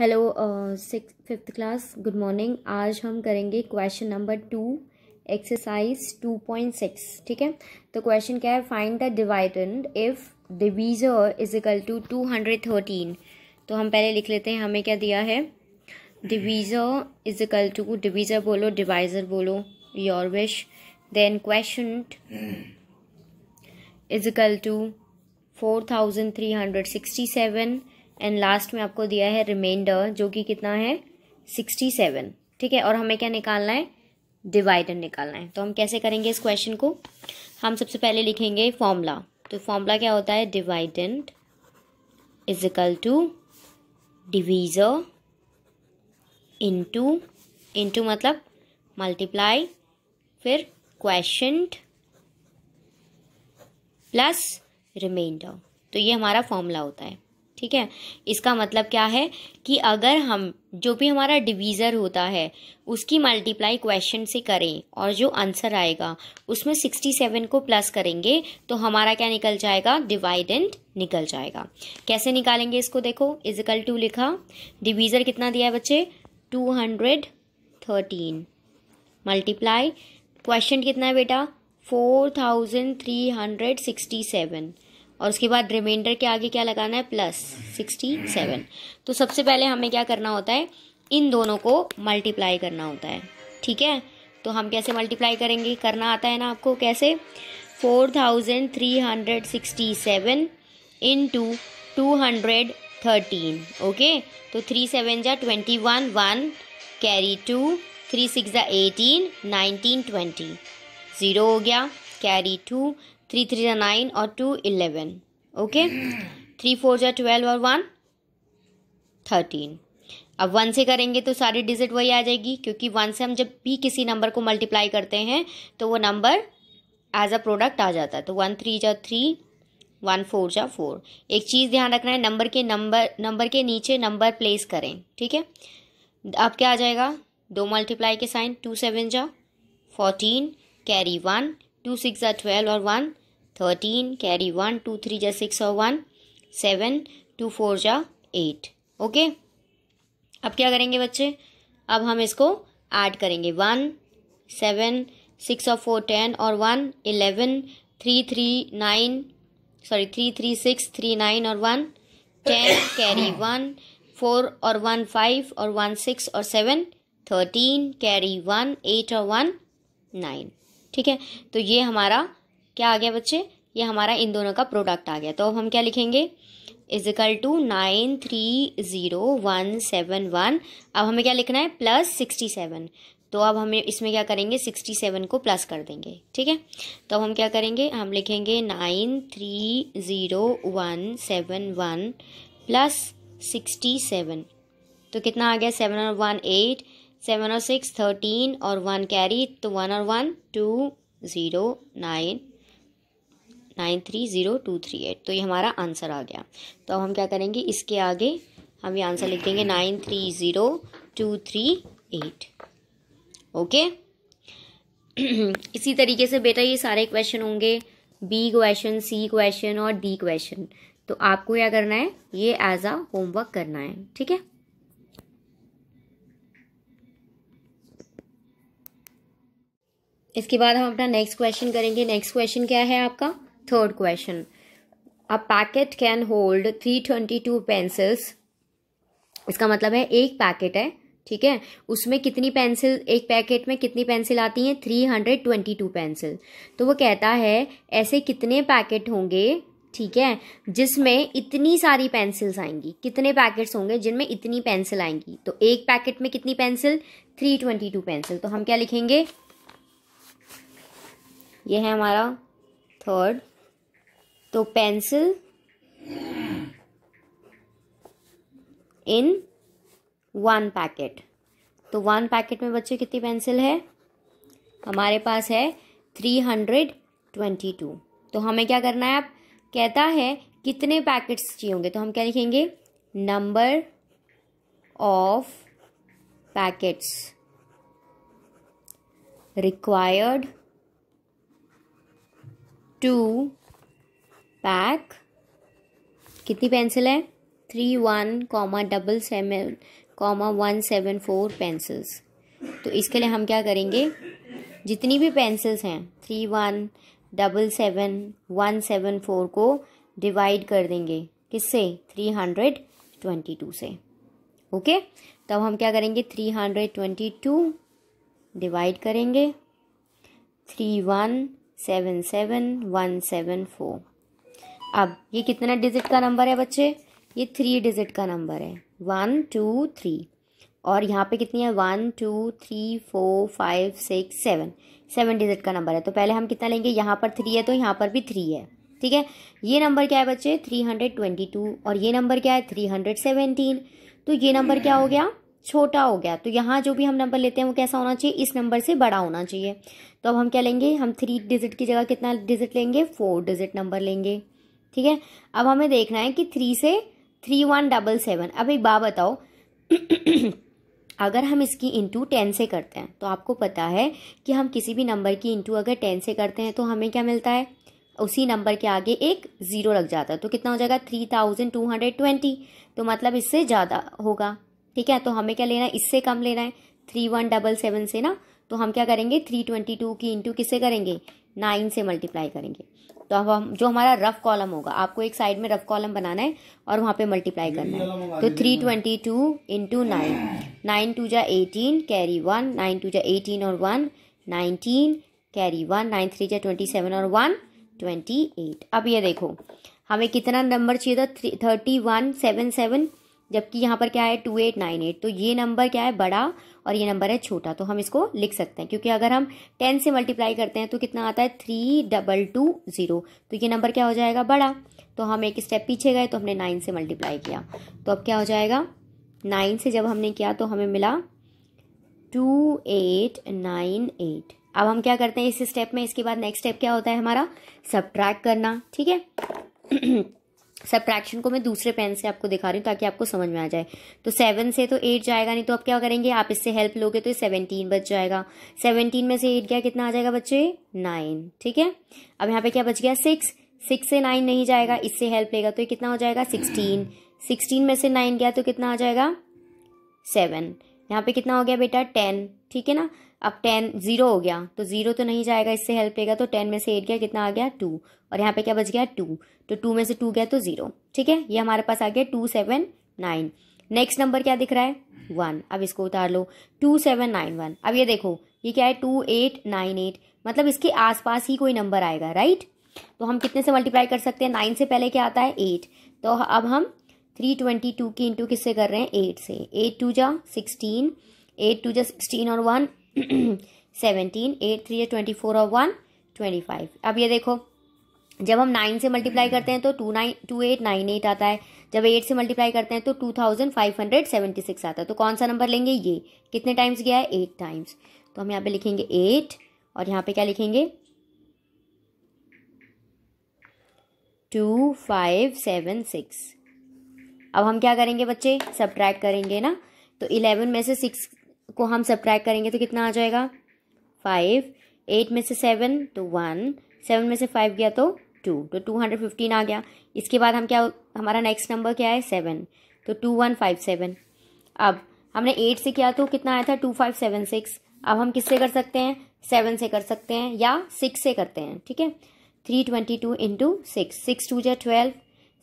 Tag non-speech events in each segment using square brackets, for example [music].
Hello six fifth class good morning आज हम करेंगे question number two exercise two point six ठीक है तो क्वेश्चन क्या है find the dividend if divisor is two two hundred thirteen तो हम पहले लिख लेते हैं हमें क्या दिया है डिवीज़र इज टू डिवीज़र बोलो डिवाइज़र बोलो your wish then question is two four thousand three hundred sixty seven and last में आपको दिया है रिमाइंडर जो कि कितना है सिक्सटी सेवन ठीक है और हमें क्या निकालना है डिवाइडर निकालना है तो हम कैसे करेंगे इस क्वेश्चन को हम सबसे पहले लिखेंगे फॉर्मूला तो फॉर्मूला क्या होता है dividend is equal to divisor into into मतलब मल्टीप्लाई फिर क्वेश्चन प्लस रिमाइंडर तो ये हमारा फॉर्मूला होता है ठीक है इसका मतलब क्या है कि अगर हम जो भी हमारा डिवीज़र होता है उसकी मल्टीप्लाई क्वेश्चन से करें और जो आंसर आएगा उसमें सिक्सटी सेवन को प्लस करेंगे तो हमारा क्या निकल जाएगा डिवाइडेंड निकल जाएगा कैसे निकालेंगे इसको देखो इजिकल टू लिखा डिवीज़र कितना दिया है बच्चे two hundred thirteen multiply question कितना है बेटा four thousand three hundred sixty seven और उसके बाद रिमाइंडर के आगे क्या लगाना है प्लस सिक्सटी सेवन तो सबसे पहले हमें क्या करना होता है इन दोनों को मल्टीप्लाई करना होता है ठीक है तो हम कैसे मल्टीप्लाई करेंगे करना आता है ना आपको कैसे four thousand three hundred sixty seven into two hundred thirteen okay तो थ्री सेवन जा twenty one one carry two three six जा एटीन नाइनटीन ट्वेंटी ज़ीरो हो गया कैरी टू थ्री थ्री जो नाइन और two eleven okay three four जो twelve और one thirteen अब वन से करेंगे तो सारी डिजिट वही आ जाएगी क्योंकि वन से हम जब भी किसी नंबर को मल्टीप्लाई करते हैं तो वो नंबर एज अ प्रोडक्ट आ जाता है तो वन थ्री जा थ्री वन फोर जा फोर एक चीज़ ध्यान रखना है नंबर के नंबर नंबर के नीचे नंबर प्लेस करें ठीक है अब क्या आ जाएगा दो मल्टीप्लाई के साइन टू सेवन जा fourteen carry one two six जा ट्वेल्व और one thirteen carry one two three जा सिक्स और वन सेवन टू फोर जा एट ओके अब क्या करेंगे बच्चे अब हम इसको ऐड करेंगे वन सेवन सिक्स और फोर टेन और one eleven three three nine sorry three three six three nine और one ten carry one four और वन फाइव और वन सिक्स और seven thirteen carry one eight और one nine ठीक है तो ये हमारा क्या आ गया बच्चे ये हमारा इन दोनों का प्रोडक्ट आ गया तो अब हम क्या लिखेंगे is equal to nine three zero one seven one अब हमें क्या लिखना है प्लस सिक्सटी सेवन तो अब हमें इसमें क्या करेंगे सिक्सटी सेवन को प्लस कर देंगे ठीक है तो अब हम क्या करेंगे हम लिखेंगे nine three zero one seven one plus sixty seven तो कितना आ गया सेवन और वन एट सेवन और सिक्स थर्टीन और वन कैरी तो वन और one two zero nine nine three zero two three eight तो ये हमारा आंसर आ गया तो अब हम क्या करेंगे इसके आगे हम ये आंसर लिख देंगे nine three zero two three eight okay [clears throat] इसी तरीके से बेटा ये सारे क्वेश्चन होंगे बी क्वेश्चन सी क्वेश्चन और डी क्वेश्चन तो आपको क्या करना है ये एज आ होमवर्क करना है ठीक है इसके बाद हम अपना नेक्स्ट क्वेश्चन करेंगे नेक्स्ट क्वेश्चन क्या है आपका Third question. A packet can hold 322 pencils. इसका मतलब है एक पैकेट है ठीक है उसमें कितनी पेंसिल एक पैकेट में कितनी पेंसिल आती हैं three hundred twenty two pencil तो वो कहता है ऐसे कितने पैकेट होंगे ठीक है जिसमें इतनी सारी पेंसिल्स आएंगी कितने पैकेट्स होंगे जिनमें इतनी पेंसिल आएंगी तो एक पैकेट में कितनी pencil three twenty two pencil तो हम क्या लिखेंगे ये है हमारा थर्ड तो पेंसिल इन वन पैकेट तो वन पैकेट में बच्चे कितनी पेंसिल है हमारे पास है थ्री हंड्रेड ट्वेंटी टू तो हमें क्या करना है आप कहता है कितने पैकेट्स चाहिए होंगे तो हम क्या लिखेंगे number of packets required to pack कितनी पेंसिल है three one comma double seven comma one seven four pencils तो इसके लिए हम क्या करेंगे जितनी भी पेंसिल्स हैं three one double seven one seven four को डिवाइड कर देंगे किससे थ्री हंड्रेड ट्वेंटी टू से ओके तब हम क्या करेंगे three hundred twenty two divide करेंगे three one seven seven one seven four अब ये कितना डिजिट का नंबर है बच्चे ये थ्री डिजिट का नंबर है वन टू थ्री और यहाँ पे कितनी है one two three four five six seven seven digit का नंबर है तो पहले हम कितना लेंगे यहाँ पर थ्री है तो यहाँ पर भी थ्री है ठीक है ये नंबर क्या है बच्चे थ्री हंड्रेड ट्वेंटी टू और ये नंबर क्या है थ्री हंड्रेड सेवेंटीन तो ये नंबर क्या हो गया छोटा हो गया तो यहाँ जो भी हम नंबर लेते हैं वो कैसा होना चाहिए इस नंबर से बड़ा होना चाहिए तो अब हम क्या लेंगे हम थ्री डिजिट की जगह कितना डिजिट लेंगे फोर डिजिट नंबर लेंगे ठीक है अब हमें देखना है कि थ्री से थ्री वन डबल सेवन अब एक बात बताओ [clears throat] अगर हम इसकी इंटू टेन से करते हैं तो आपको पता है कि हम किसी भी नंबर की इंटू अगर टेन से करते हैं तो हमें क्या मिलता है उसी नंबर के आगे एक ज़ीरो लग जाता है तो कितना हो जाएगा three thousand two hundred twenty तो मतलब इससे ज़्यादा होगा ठीक है तो हमें क्या लेना है इससे कम लेना है थ्री वन डबल सेवन से ना तो हम क्या करेंगे थ्री ट्वेंटी टू की इंटू किससे करेंगे नाइन से मल्टीप्लाई करेंगे तो अब हम जो हमारा रफ कॉलम होगा आपको एक साइड में रफ कॉलम बनाना है और वहाँ पे मल्टीप्लाई करना है तो three twenty two into nine nine two जा eighteen carry one nine two जा एटीन और one nineteen carry one nine three जा ट्वेंटी सेवन और वन ट्वेंटी एट अब ये देखो हमें कितना नंबर चाहिए था थर्टी वन सेवन सेवन जबकि यहाँ पर क्या है टू एट नाइन एट तो ये नंबर क्या है बड़ा और ये नंबर है छोटा तो हम इसको लिख सकते हैं क्योंकि अगर हम टेन से मल्टीप्लाई करते हैं तो कितना आता है थ्री डबल टू ज़ीरो तो ये नंबर क्या हो जाएगा बड़ा तो हम एक स्टेप पीछे गए तो हमने नाइन से मल्टीप्लाई किया तो अब क्या हो जाएगा नाइन से जब हमने किया तो हमें मिला टू एट नाइन एट अब हम क्या करते हैं इस स्टेप में इसके बाद नेक्स्ट स्टेप क्या होता है हमारा सब करना ठीक है [clears throat] सब्ट्रैक्शन को मैं दूसरे पेन से आपको दिखा रही हूँ ताकि आपको समझ में आ जाए तो सेवन से तो एट जाएगा नहीं तो आप क्या करेंगे आप इससे हेल्प लोगे तो ये सेवनटीन बच जाएगा सेवनटीन में से एट गया कितना आ जाएगा बच्चे नाइन ठीक है अब यहाँ पे क्या बच गया सिक्स सिक्स से नाइन नहीं जाएगा इससे हेल्प लेगा तो ये कितना हो जाएगा सिक्सटीन सिक्सटीन में से नाइन गया तो कितना आ जाएगा सेवन यहाँ पे कितना हो गया बेटा टेन ठीक है ना अब टेन जीरो हो गया तो जीरो तो नहीं जाएगा इससे हेल्प लेगा तो टेन में से एट गया कितना आ गया टू और यहाँ पे क्या बच गया टू तो टू में से टू गया तो जीरो ठीक है ये हमारे पास आ गया two seven nine next number क्या दिख रहा है वन अब इसको उतार लो टू सेवन नाइन वन अब ये देखो ये क्या है टू एट नाइन एट मतलब इसके आसपास ही कोई नंबर आएगा राइट तो हम कितने से मल्टीप्लाई कर सकते हैं नाइन से पहले क्या आता है एट तो अब हम थ्री ट्वेंटी टू की इंटू किससे कर रहे हैं एट से एट टू जा सिक्सटीन एट टू जा सिक्सटीन और वन सेवनटीन एट थ्री जा ट्वेंटी फोर और वन ट्वेंटी फाइव अब ये देखो जब हम नाइन से मल्टीप्लाई करते हैं तो two nine two eight nine eight आता है जब एट से मल्टीप्लाई करते हैं तो two thousand five hundred seventy six आता है तो कौन सा नंबर लेंगे ये कितने टाइम्स गया है एट टाइम्स तो हम यहाँ पे लिखेंगे एट और यहाँ पे क्या लिखेंगे टू फाइव सेवन सिक्स अब हम क्या करेंगे बच्चे सब्ट्रैक्ट करेंगे ना तो इलेवन में से सिक्स को हम सब्ट्रैक्ट करेंगे तो कितना आ जाएगा फाइव एट में से सेवन तो वन सेवन में से फाइव गया तो टू तो टू हंड्रेड फिफ्टीन आ गया इसके बाद हम क्या हमारा नेक्स्ट नंबर क्या है सेवन तो टू वन फाइव सेवन अब हमने एट से किया तो कितना आया था टू फाइव सेवन सिक्स अब हम किससे कर सकते हैं सेवन से कर सकते हैं या सिक्स से करते हैं ठीक है three twenty two into six six two जै ट्वेल्व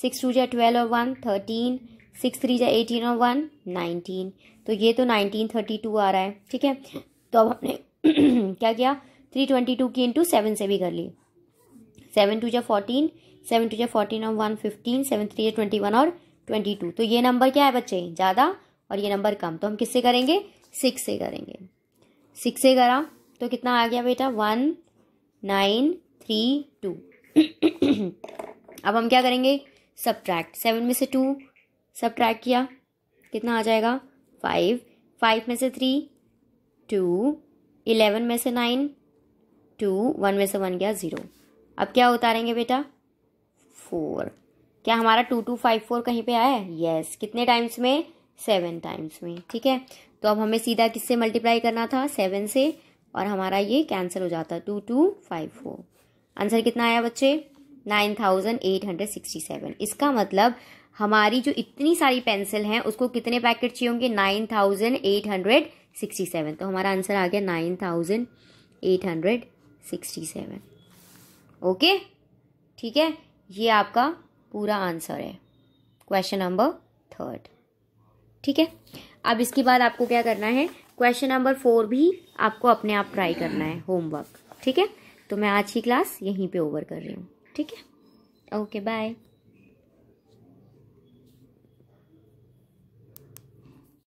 सिक्स टू जै ट्वेल्व और वन थर्टीन सिक्स थ्री जै एटीन और वन नाइनटीन तो ये तो नाइनटीन थर्टी टू आ रहा है ठीक है तो अब हमने [clears throat] क्या किया थ्री ट्वेंटी टू की इंटू सेवन से भी कर ली सेवन टू जै फोर्टीन सेवन टू जै फोर्टीन और वन फिफ्टीन सेवन थ्री जै ट्वेंटी वन और ट्वेंटी टू तो ये नंबर क्या है बच्चे ज़्यादा और ये नंबर कम तो हम किससे करेंगे सिक्स से करेंगे सिक्स से करा तो कितना आ गया बेटा वन नाइन थ्री टू [clears throat] अब हम क्या करेंगे सब्ट्रैक्ट सेवन में से टू सब्ट्रैक्ट किया कितना आ जाएगा फाइव फाइव में से थ्री टू इलेवन में से नाइन टू वन में से वन गया ज़ीरो अब क्या उतारेंगे बेटा फोर क्या हमारा टू टू फाइव फोर कहीं पे आया है यस yes. कितने टाइम्स में सेवन टाइम्स में ठीक है तो अब हमें सीधा किससे मल्टीप्लाई करना था सेवन से और हमारा ये कैंसिल हो जाता two two five four answer कितना आया बच्चे nine thousand eight hundred sixty seven इसका मतलब हमारी जो इतनी सारी पेंसिल हैं उसको कितने पैकेट चाहिए होंगे nine thousand eight hundred sixty seven तो हमारा आंसर आ गया nine thousand eight hundred sixty seven okay ठीक है ये आपका पूरा आंसर है क्वेश्चन नंबर थर्ड ठीक है अब इसके बाद आपको क्या करना है क्वेश्चन नंबर फोर भी आपको अपने आप ट्राई करना है होमवर्क ठीक है तो मैं आज की क्लास यहीं पे ओवर कर रही हूँ ठीक है ओके बाय